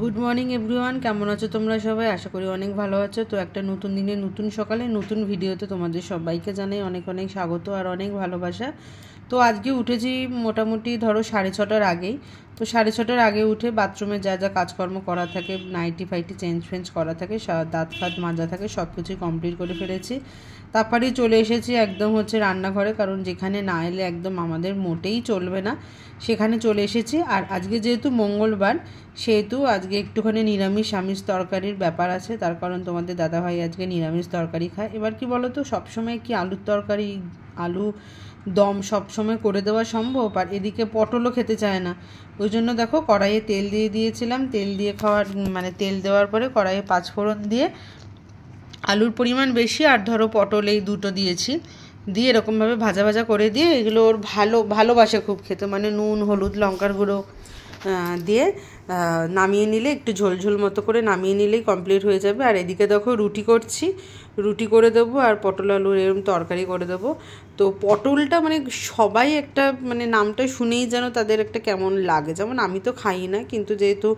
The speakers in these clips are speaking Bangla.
গুড মর্নিং এভরিওয়ান কেমন আছো তোমরা সবাই আশা করি অনেক ভালো আছো তো একটা নতুন দিনে নতুন সকালে নতুন ভিডিওতে তোমাদের সবাইকে জানাই অনেক অনেক স্বাগত আর অনেক ভালোবাসা তো আজকে উঠেছি মোটামুটি ধরো সাড়ে ছটার আগেই তো সাড়ে ছটার আগে উঠে বাথরুমে যা যা কাজকর্ম করা থাকে নাইটি ফাইটি চেঞ্জ ফেঞ্জ করা থাকে দাঁত ফাঁত মাজা থাকে সব কিছুই কমপ্লিট করে ফেলেছি তারপরে চলে এসেছি একদম হচ্ছে রান্নাঘরে কারণ যেখানে না এলে একদম আমাদের মোটেই চলবে না সেখানে চলে এসেছি আর আজকে যেহেতু মঙ্গলবার সেহেতু আজকে একটুখানি নিরামিষ আমিষ তরকারির ব্যাপার আছে তার কারণ তোমাদের দাদাভাই আজকে নিরামিষ তরকারি খায় এবার কি বলো তো সবসময় কি আলুর তরকারি আলু দম সবসময় করে দেওয়া সম্ভব আর এদিকে পটলও খেতে চায় না ওই জন্য দেখো কড়াইয়ে তেল দিয়ে দিয়েছিলাম তেল দিয়ে খাওয়ার মানে তেল দেওয়ার পরে কড়াইয়ে পাঁচফোড়ন দিয়ে আলুর পরিমাণ বেশি আর ধরো পটল এই দুটো দিয়েছি দিয়ে এরকমভাবে ভাজা ভাজা করে দিয়ে এগুলো ওর ভালো ভালোবাসে খুব খেতে মানে নুন হলুদ লঙ্কার গুঁড়ো দিয়ে নামিয়ে নিলে একটু ঝোলঝোল মতো করে নামিয়ে নিলেই কমপ্লিট হয়ে যাবে আর এদিকে দেখো রুটি করছি রুটি করে দেবো আর পটল আলুর এরম তরকারি করে দেবো তো পটলটা মানে সবাই একটা মানে নামটা শুনেই যেন তাদের একটা কেমন লাগে যেমন আমি তো খাই না কিন্তু যেহেতু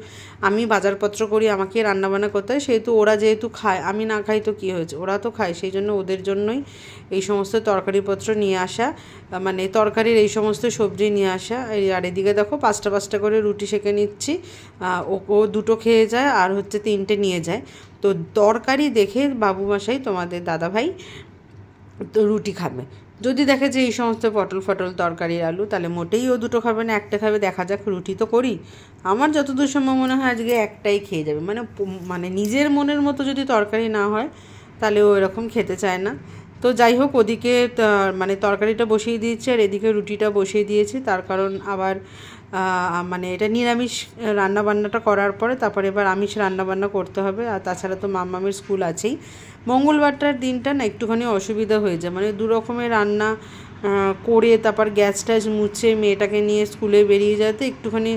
আমি বাজারপত্র করি আমাকে রান্নাবান্না করতে হয় সেহেতু ওরা যেহেতু খায় আমি না খাই তো কী হয়েছে ওরা তো খায় সেই জন্য ওদের জন্যই এই সমস্ত তরকারিপত্র নিয়ে আসা মানে তরকারির এই সমস্ত সবজি নিয়ে আসা আর এদিকে দেখো পাঁচটা পাঁচটা করে রুটি সেঁকে নিচ্ছি ও দুটো খেয়ে যায় আর হচ্ছে তিনটে নিয়ে যায় তো তরকারি দেখে বাবুমাশাই তোমাদের দাদাভাই তো রুটি খাবে যদি দেখে যে এই সমস্ত পটল ফটল তরকারির আলু তাহলে মোটেই ও দুটো খাবে না একটা খাবে দেখা যাক রুটি তো করি আমার যতদূর সম্ভব মনে হয় আজকে একটাই খেয়ে যাবে মানে মানে নিজের মনের মতো যদি তরকারি না হয় তাহলে ও এরকম খেতে চায় না তো যাই হোক ওদিকে মানে তরকারিটা বসিয়ে দিয়েছে আর এদিকে রুটিটা বসিয়ে দিয়েছি তার কারণ আবার মানে এটা নিরামিষ রান্নাবান্নাটা করার পরে তারপরে এবার আমিষ রান্নাবান্না করতে হবে আর তাছাড়া তো মামামির স্কুল আছেই মঙ্গলবারটার দিনটা না একটুখানি অসুবিধা হয়ে যায় মানে দু রকমের রান্না করে তারপর গ্যাস ট্যাস মুছে মেয়েটাকে নিয়ে স্কুলে বেরিয়ে যেতে একটুখানি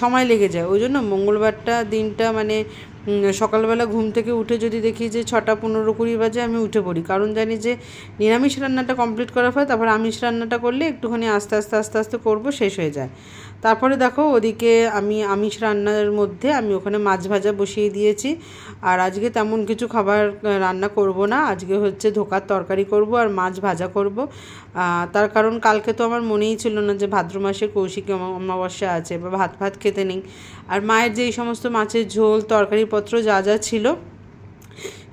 সময় লেগে যায় ওই জন্য মঙ্গলবারটা দিনটা মানে সকালবেলা ঘুম থেকে উঠে যদি দেখি যে ছটা পনেরো কুড়ি বাজে আমি উঠে পড়ি কারণ জানি যে নিরামিষ রান্নাটা কমপ্লিট করার পর তারপর আমিষ রান্নাটা করলে একটুখানি আস্তে আস্তে আস্তে আস্তে করবো শেষ হয়ে যায় তারপরে দেখো ওদিকে আমি আমিষ রান্নার মধ্যে আমি ওখানে মাছ ভাজা বসিয়ে দিয়েছি আর আজকে তেমন কিছু খাবার রান্না করব না আজকে হচ্ছে ধোকার তরকারি করব আর মাছ ভাজা করব তার কারণ কালকে তো আমার মনেই ছিল না যে ভাদ্র মাসে কৌশিক অমাবস্যা আছে বা ভাত ভাত খেতে নেই আর মায়ের যে এই সমস্ত মাছের ঝোল তরকারি জিনিসপত্র যা যা ছিল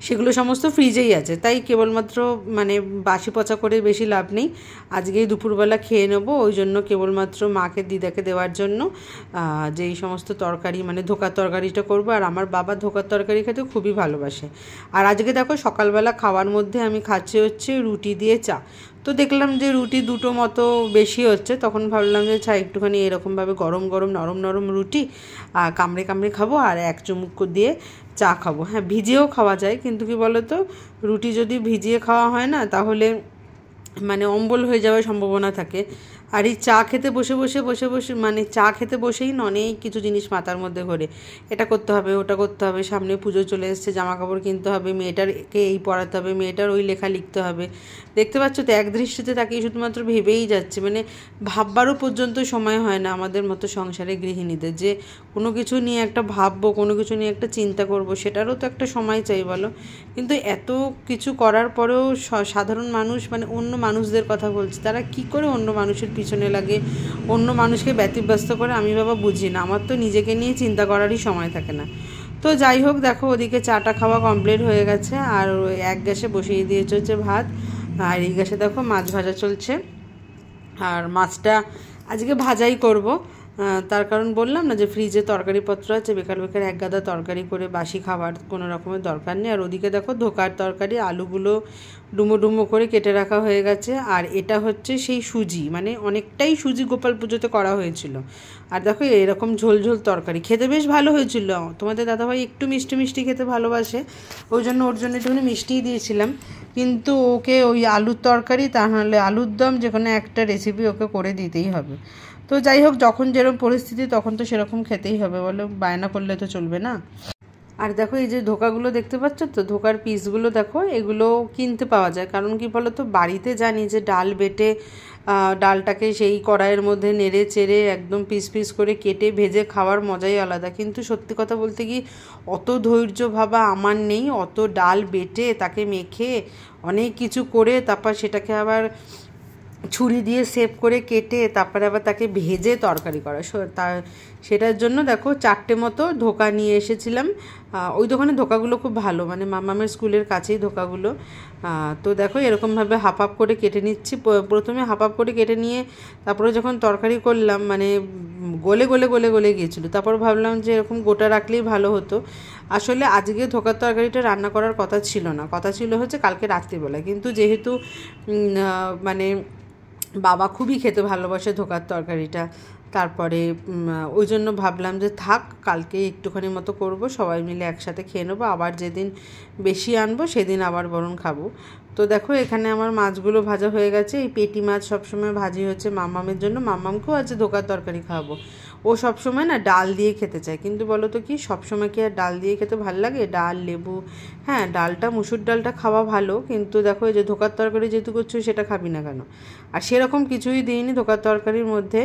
সেগুলো সমস্ত ফ্রিজেই আছে তাই কেবলমাত্র মানে বাসি পচা করে বেশি লাভ নেই আজকেই দুপুরবেলা খেয়ে নেবো ওই জন্য কেবলমাত্র মাকে দিদাকে দেওয়ার জন্য যেই সমস্ত তরকারি মানে ধোকার তরকারিটা করব আর আমার বাবা ধোকার তরকারি খেতে খুবই ভালোবাসে আর আজকে দেখো সকালবেলা খাওয়ার মধ্যে আমি খাচ্ছি হচ্ছে রুটি দিয়ে চা তো দেখলাম যে রুটি দুটো মতো বেশি হচ্ছে তখন ভাবলাম যে চা একটুখানি এরকমভাবে গরম গরম নরম নরম রুটি কামড়ে কামড়ে খাবো আর এক চুমুক দিয়ে চা খাবো হ্যাঁ ভিজিয়েও খাওয়া যায় কিন্তু কি বলো তো রুটি যদি ভিজিয়ে খাওয়া হয় না তাহলে মানে অম্বল হয়ে যাওয়ার সম্ভাবনা থাকে আর এই চা খেতে বসে বসে বসে বসে মানে চা খেতে বসেই অনেক কিছু জিনিস মাথার মধ্যে ঘোরে এটা করতে হবে ওটা করতে হবে সামনে পুজো চলে এসছে জামা কাপড় কিনতে হবে মেয়েটারকে এই পড়াতে হবে মেয়েটার ওই লেখা লিখতে হবে দেখতে পাচ্ছ তো এক দৃষ্টিতে তাকে শুধুমাত্র ভেবেই যাচ্ছে মানে ভাববারও পর্যন্ত সময় হয় না আমাদের মতো সংসারে গৃহিণীদের যে কোনো কিছু নিয়ে একটা ভাববো কোনো কিছু নিয়ে একটা চিন্তা করব সেটারও তো একটা সময় চাই বলো কিন্তু এত কিছু করার পরেও সাধারণ মানুষ মানে অন্য মানুষদের কথা বলছি তারা কি করে অন্য মানুষের পিছনে লাগে অন্য মানুষকে ব্যতিব্যস্ত করে আমি বাবা বুঝি না আমার তো নিজেকে নিয়ে চিন্তা করারই সময় থাকে না তো যাই হোক দেখো ওদিকে চাটা খাওয়া কমপ্লিট হয়ে গেছে আর এক গ্যাসে বসিয়ে দিয়েছে হচ্ছে ভাত আর এই গ্যাসে দেখো মাছ ভাজা চলছে আর মাছটা আজকে ভাজাই করবো তার কারণ বললাম না যে ফ্রিজে তরকারিপত্র আছে বেকার বেকার এক গাদা তরকারি করে বাসি খাবার কোনো রকমের দরকার নেই আর ওদিকে দেখো ধোকার তরকারি আলুগুলো ডুমো ডুমো করে কেটে রাখা হয়ে গেছে আর এটা হচ্ছে সেই সুজি মানে অনেকটাই সুজি গোপাল পুজোতে করা হয়েছিল আর দেখো এরকম ঝোলঝোল তরকারি খেতে বেশ ভালো হয়েছিল তোমাদের দাদাভাই একটু মিষ্টি মিষ্টি খেতে ভালোবাসে ওই জন্য ওর জন্য একটুখানি মিষ্টিই দিয়েছিলাম কিন্তু ওকে ওই আলুর তরকারি তাহলে আলুর দম যে কোনো একটা রেসিপি ওকে করে দিতেই হবে তো যাই হোক যখন যেরকম পরিস্থিতি তখন তো সেরকম খেতেই হবে বলো বায়না করলে তো চলবে না আর দেখো এই যে ধোকাগুলো দেখতে পাচ্ছ তো ধোকার পিসগুলো দেখো এগুলো কিনতে পাওয়া যায় কারণ কি বলো তো বাড়িতে জানি যে ডাল বেটে ডালটাকে সেই কড়াইয়ের মধ্যে নেড়ে চেড়ে একদম পিস পিস করে কেটে ভেজে খাওয়ার মজাই আলাদা কিন্তু সত্যি কথা বলতে কি অত ধৈর্য ভাবা আমার নেই অত ডাল বেটে তাকে মেখে অনেক কিছু করে তারপর সেটাকে আবার ছুরি দিয়ে সেভ করে কেটে তারপরে আবার তাকে ভেজে তরকারি করা তা সেটার জন্য দেখো চারটে মতো ধোকা নিয়ে এসেছিলাম ওই দোকানে ধোকাগুলো খুব ভালো মানে মামামের স্কুলের কাছেই ধোকাগুলো তো দেখো এরকমভাবে হাফ হাফ করে কেটে নিচ্ছি প্রথমে হাফ হাফ করে কেটে নিয়ে তারপরে যখন তরকারি করলাম মানে গলে গলে গলে গলে গিয়েছিলো তারপর ভাবলাম যে এরকম গোটা রাখলেই ভালো হতো আসলে আজকে ধোকার তরকারিটা রান্না করার কথা ছিল না কথা ছিল হচ্ছে কালকে রাত্রিবেলা কিন্তু যেহেতু মানে বাবা খুবই খেতে ভালোবাসে ধোকার তরকারিটা তারপরে ওই জন্য ভাবলাম যে থাক কালকে একটুখানি মতো করব সবাই মিলে একসাথে খেয়ে নেবো আবার যেদিন বেশি আনবো সেদিন আবার বরং খাবো তো দেখো এখানে আমার মাছগুলো ভাজা হয়ে গেছে এই পেটি মাছ সবসময় ভাজি হচ্ছে মামামের জন্য মামামকেও আজকে ধোকার তরকারি খাওয়াবো ও সবসময় না ডাল দিয়ে খেতে চায় কিন্তু বলো তো কি সবসময় কি আর ডাল দিয়ে খেতে ভাল লাগে ডাল লেবু হ্যাঁ ডালটা মুসুর ডালটা খাওয়া ভালো কিন্তু দেখো এই যে ধোকার তরকারি যেহেতু করছো সেটা খাবি না কেন আর সেরকম কিছুই দিইনি ধোকার তরকারির মধ্যে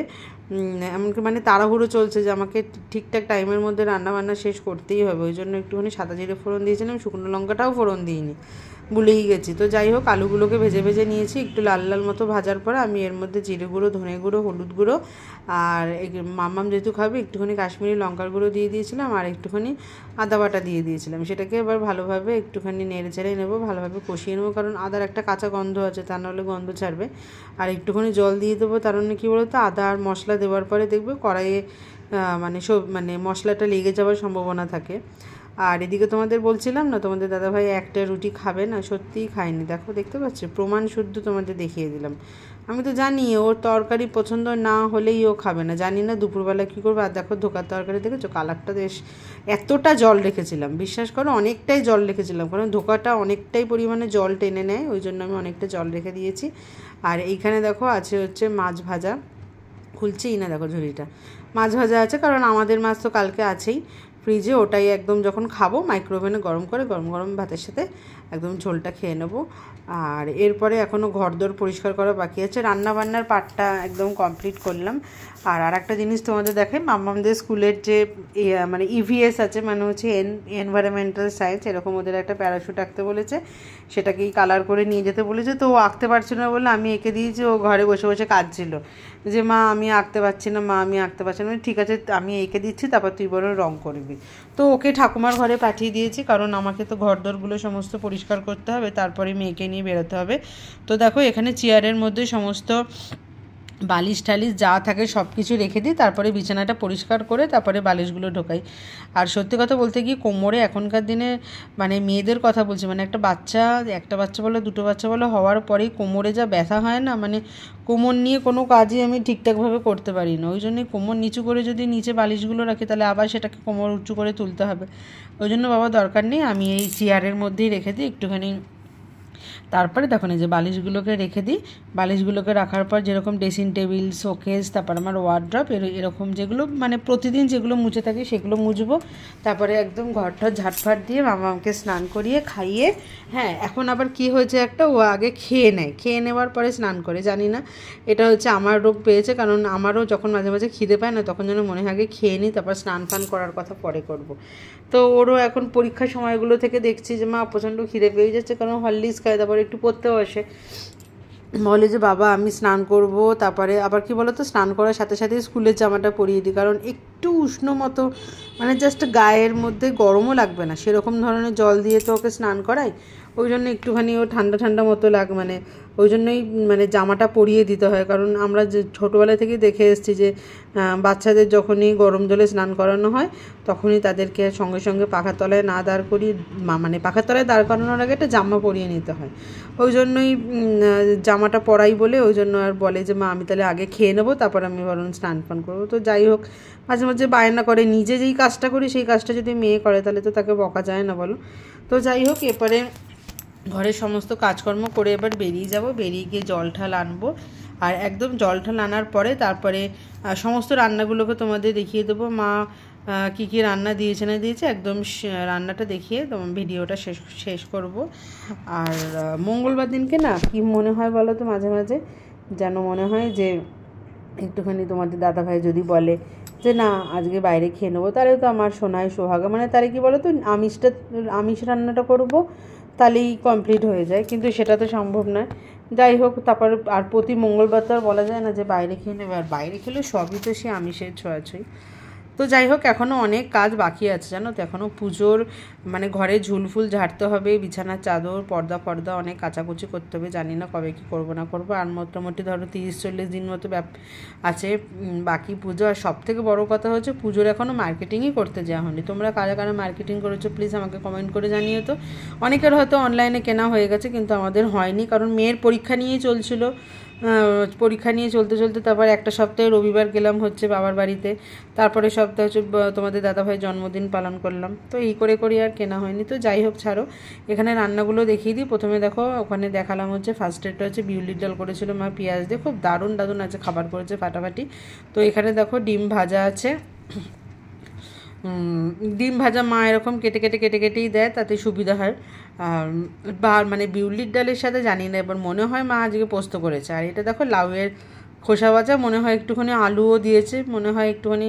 এমনকি মানে তাড়াহুড়ো চলছে যে আমাকে ঠিকঠাক টাইমের মধ্যে রান্না বান্না শেষ করতেই হবে ওই জন্য একটুখানি সাদা জিরে ফোড়ন দিয়েছিলাম শুকনো লঙ্কাটাও ফোড়ন দিইনি ভুলেই গেছি তো যাই হোক আলুগুলোকে ভেজে ভেজে নিয়েছি একটু লাল লাল মতো ভাজার পর আমি এর মধ্যে জিরে গুঁড়ো ধনে গুঁড়ো হলুদ গুঁড়ো আর মামাম যেহেতু খাবে একটুখানি কাশ্মীরি লঙ্কার গুঁড়ো দিয়ে দিয়েছিলাম আর একটুখানি আদা বাটা দিয়ে দিয়েছিলাম সেটাকে এবার ভালোভাবে একটুখানি নেড়ে ছেড়ে নেবো ভালোভাবে কষিয়ে নেবো কারণ আদার একটা কাঁচা গন্ধ আছে তা নাহলে গন্ধ ছাড়বে আর একটুখানি জল দিয়ে দেবো তার জন্য মানে কী বলতো আদা আর মশলা দেওয়ার পরে দেখবে কড়াইয়ে মানে সব মানে মশলাটা লেগে যাওয়ার সম্ভাবনা থাকে আর এদিকে তোমাদের বলছিলাম না তোমাদের দাদাভাই একটা রুটি খাবে না সত্যিই খায়নি দেখো দেখতে পাচ্ছ প্রমাণ শুদ্ধ তোমাদের দেখিয়ে দিলাম আমি তো জানি ওর তরকারি পছন্দ না হলেই ও খাবে না জানি না দুপুরবেলা কী করবে আর দেখো ধোকার তরকারি দেখেছো কালারটা বেশ এতটা জল রেখেছিলাম বিশ্বাস করো অনেকটাই জল রেখেছিলাম কারণ ধোকাটা অনেকটাই পরিমাণে জল টেনে নেয় ওই জন্য আমি অনেকটা জল রেখে দিয়েছি আর এইখানে দেখো আছে হচ্ছে মাছ ভাজা খুলছেই না দেখো ঝুড়িটা মাছ ভাজা আছে কারণ আমাদের মাছ তো কালকে আছেই ফ্রিজে ওটাই একদম যখন খাবো মাইক্রোওভেনে গরম করে গরম গরম ভাতের সাথে একদম ঝোলটা খেয়ে নেবো আর এরপরে এখনও ঘরদোর পরিষ্কার করা বাকি আছে রান্নাবান্নার পাটটা একদম কমপ্লিট করলাম আর আর একটা জিনিস তোমাদের দেখাই মামামদের স্কুলের যে মানে ইভিএস e আছে মানে হচ্ছে এন এনভায়রনমেন্টাল সায়েন্স এরকম ওদের একটা প্যারাশুট আঁকতে বলেছে সেটাকেই কালার করে নিয়ে যেতে বলেছে তো ও আঁকতে পারছে না বলে আমি এঁকে দিয়েছি ও ঘরে বসে বসে কাঁদছিল যে মা আমি আঁকতে পারছি না মা আমি আঁকতে পারছি না ঠিক আছে আমি এঁকে দিচ্ছি তারপর তুই বড় রং করবি তো ওকে ঠাকুমার ঘরে পাঠিয়ে দিয়েছি কারণ আমাকে তো ঘরদোরগুলো সমস্ত পরিষ্কার করতে হবে তারপরে মেয়েকে নিয়ে বেরোতে হবে তো দেখো এখানে চেয়ারের মধ্যে সমস্ত বালিশ টালিশ যা থাকে সব কিছু রেখে দিই তারপরে বিছানাটা পরিষ্কার করে তারপরে বালিশগুলো ঢোকাই আর সত্যি কথা বলতে গিয়ে কোমরে এখনকার দিনে মানে মেয়েদের কথা বলছি মানে একটা বাচ্চা একটা বাচ্চা বলো দুটো বাচ্চা বলো হওয়ার পরেই কোমরে যা ব্যথা হয় না মানে কোমর নিয়ে কোনো কাজই আমি ঠিকঠাকভাবে করতে পারি না ওই জন্যই কোমর নিচু করে যদি নিচে বালিশগুলো রাখি তাহলে আবার সেটাকে কোমর উঁচু করে তুলতে হবে ওই জন্য বাবা দরকার নেই আমি এই চেয়ারের মধ্যেই রেখে দিই একটুখানি তারপরে দেখো এই যে বালিশগুলোকে রেখে দিই বালিশগুলোকে রাখার পর যেরকম ড্রেসিং টেবিল শোকেস তারপর আমার ওয়ার্ড্রপ এরকম যেগুলো মানে প্রতিদিন যেগুলো মুছে থাকি সেগুলো মুছবো তারপরে একদম ঘরটা ঝাটফাট দিয়ে মামা আমাকে স্নান করিয়ে খাইয়ে হ্যাঁ এখন আবার কি হয়েছে একটা ও আগে খেয়ে নেয় খেয়ে নেওয়ার পরে স্নান করে জানি না এটা হচ্ছে আমার রোগ পেয়েছে কারণ আমারও যখন মাঝে মাঝে খিদে পায় না তখন যেন মনে হয় আগে খেয়ে নিই তারপর স্নান ফান করার কথা পরে করব তো ওরও এখন পরীক্ষার সময়গুলো থেকে দেখছি যে মা প্রচণ্ড খিদে পেয়ে যাচ্ছে কারণ হরলিক্স খায় তারপরে একটু পড়তে আসে বলে যে বাবা আমি স্নান করব তারপরে আবার কি বলতো স্নান করার সাথে সাথে স্কুলের জামাটা পরিয়ে দিই কারণ একটু উষ্ণ মতো মানে জাস্ট গায়ের মধ্যে গরমও লাগবে না সেরকম ধরনের জল দিয়ে তো ওকে স্নান করাই ওই জন্য একটুখানি ও ঠান্ডা ঠান্ডা মতো লাগ মানে ওই জন্যই মানে জামাটা পরিয়ে দিতে হয় কারণ আমরা যে ছোটোবেলা থেকে দেখে এসেছি যে বাচ্চাদের যখনই গরম জলে স্নান করানো হয় তখনই তাদেরকে সঙ্গে সঙ্গে পাখার তলায় না দাঁড় করিয়ে মানে পাখার তলায় দাঁড় করানোর আগে একটা জামা পরিয়ে নিতে হয় ওই জন্যই জামাটা পরাই বলে ওই জন্য আর বলে যে মা আমি তাহলে আগে খেয়ে নেবো তারপর আমি বরং স্নান পান করবো তো যাই হোক মাঝে মাঝে বায়না করে নিজে যেই কাজটা করি সেই কাজটা যদি মেয়ে করে তাহলে তো তাকে বকা যায় না বলো তো যাই হোক এরপরে ঘরের সমস্ত কাজকর্ম করে এবার বেরিয়ে যাব বেরিয়ে গিয়ে জল ঠাল আনবো আর একদম জল ঠাল আনার পরে তারপরে সমস্ত রান্নাগুলোকে তোমাদের দেখিয়ে দেবো মা কি কি রান্না দিয়েছে না দিয়েছে একদম রান্নাটা দেখিয়ে তোমার ভিডিওটা শেষ শেষ করব আর মঙ্গলবার দিনকে না কি মনে হয় বলো তো মাঝে মাঝে যেন মনে হয় যে একটুখানি তোমাদের দাদাভাই যদি বলে যে না আজকে বাইরে খেয়ে নেবো তাহলে তো আমার সোনায় সোহাগা মানে তারা কি বলো তো আমিষটা আমিষ রান্নাটা করবো তাহলেই কমপ্লিট হয়ে যায় কিন্তু সেটা তো সম্ভব নয় যাই হোক তারপর আর প্রতি মঙ্গলবার তো আর বলা যায় না যে বাইরে খেয়ে নেবে আর বাইরে খেলে সবই তো সে আমিষের ছোঁয়াছুঁই তো যাই হোক এখনও অনেক কাজ বাকি আছে জানো তো এখনও পুজোর মানে ঘরে ঝুলফুল ঝাড়তে হবে বিছানার চাদর পর্দা ফর্দা অনেক কাচাকুচি করতে হবে জানি না কবে কি করবো না করবো আর মোটামুটি ধরো তিরিশ চল্লিশ দিন মতো ব্যাপ আছে বাকি পুজো আর সব থেকে বড়ো কথা হচ্ছে পুজোর এখনও মার্কেটিংই করতে যাওয়া হয়নি তোমরা কারা কারা মার্কেটিং করেছো প্লিজ আমাকে কমেন্ট করে জানিয়ে তো অনেকের হয়তো অনলাইনে কেনা হয়ে গেছে কিন্তু আমাদের হয়নি কারণ মেয়ের পরীক্ষা নিয়েই চলছিলো পরীক্ষা নিয়ে চলতে চলতে তারপর একটা সপ্তাহে রবিবার গেলাম হচ্ছে বাবার বাড়িতে তারপরে সপ্তাহে হচ্ছে তোমাদের দাদাভাই জন্মদিন পালন করলাম তো এই করে করে আর কেনা হয়নি তো যাই হোক ছাড়ো এখানে রান্নাগুলো দেখিয়ে দিই প্রথমে দেখো ওখানে দেখালাম হচ্ছে ফার্স্ট এডটা হচ্ছে বিউলির ডাল করেছিল মা পেঁয়াজ দিয়ে খুব দারুণ দারুণ আছে খাবার করেছে ফাটাফাটি তো এখানে দেখো ডিম ভাজা আছে ডিম ভাজা মা এরকম কেটে কেটে কেটে কেটেই দেয় তাতে সুবিধা হয় আর বা মানে বিউলির ডালের সাথে জানি না এবার মনে হয় মা আজকে পোস্ত করেছে আর এটা দেখো লাউয়ের খোসা ভাজা মনে হয় একটুখানি আলুও দিয়েছে মনে হয় একটুখানি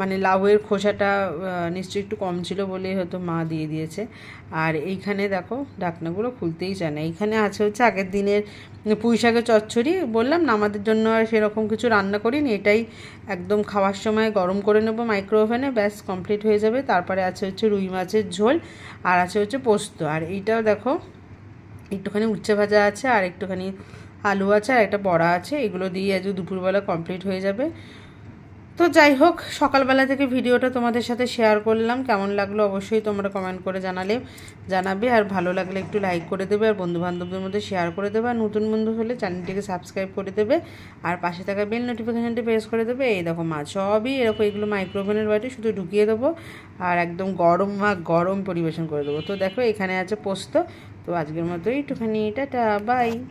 মানে লাউয়ের খোসাটা নিশ্চয়ই একটু কম ছিল বলেই হয়তো মা দিয়ে দিয়েছে আর এইখানে দেখো ডাকনাগুলো খুলতেই চায় না এইখানে আছে হচ্ছে আগের দিনের পুঁইশাকের চচ্চড়ি বললাম না আমাদের জন্য আর সেরকম কিছু রান্না করিনি এটাই একদম খাওয়ার সময় গরম করে নেবো মাইক্রো ওভেনে ব্যাস কমপ্লিট হয়ে যাবে তারপরে আছে হচ্ছে রুই মাছের ঝোল আর আছে হচ্ছে পোস্ত আর এইটাও দেখো একটুখানি উচ্ছে ভাজা আছে আর একটুখানি আলু আছে আর একটা বড়া আছে এগুলো দিয়ে আজ দুপুরবেলা কমপ্লিট হয়ে যাবে তো যাই হোক সকালবেলা থেকে ভিডিওটা তোমাদের সাথে শেয়ার করলাম কেমন লাগলো অবশ্যই তোমরা কমেন্ট করে জানালে জানাবে আর ভালো লাগলে একটু লাইক করে দেবে আর বন্ধুবান্ধবদের মধ্যে শেয়ার করে দেবে আর নতুন বন্ধু হলে চ্যানেলটিকে সাবস্ক্রাইব করে দেবে আর পাশে থাকা বেল নোটিফিকেশানটি প্রেস করে দেবে এই দেখো মা সবই এরকম এগুলো মাইক্রোভেনের বাড়ি শুধু ঢুকিয়ে দেবো আর একদম গরম মা গরম পরিবেশন করে দেবো তো দেখো এখানে আছে পোস্ত তো আজকের মতো একটুখানি টাটা বাই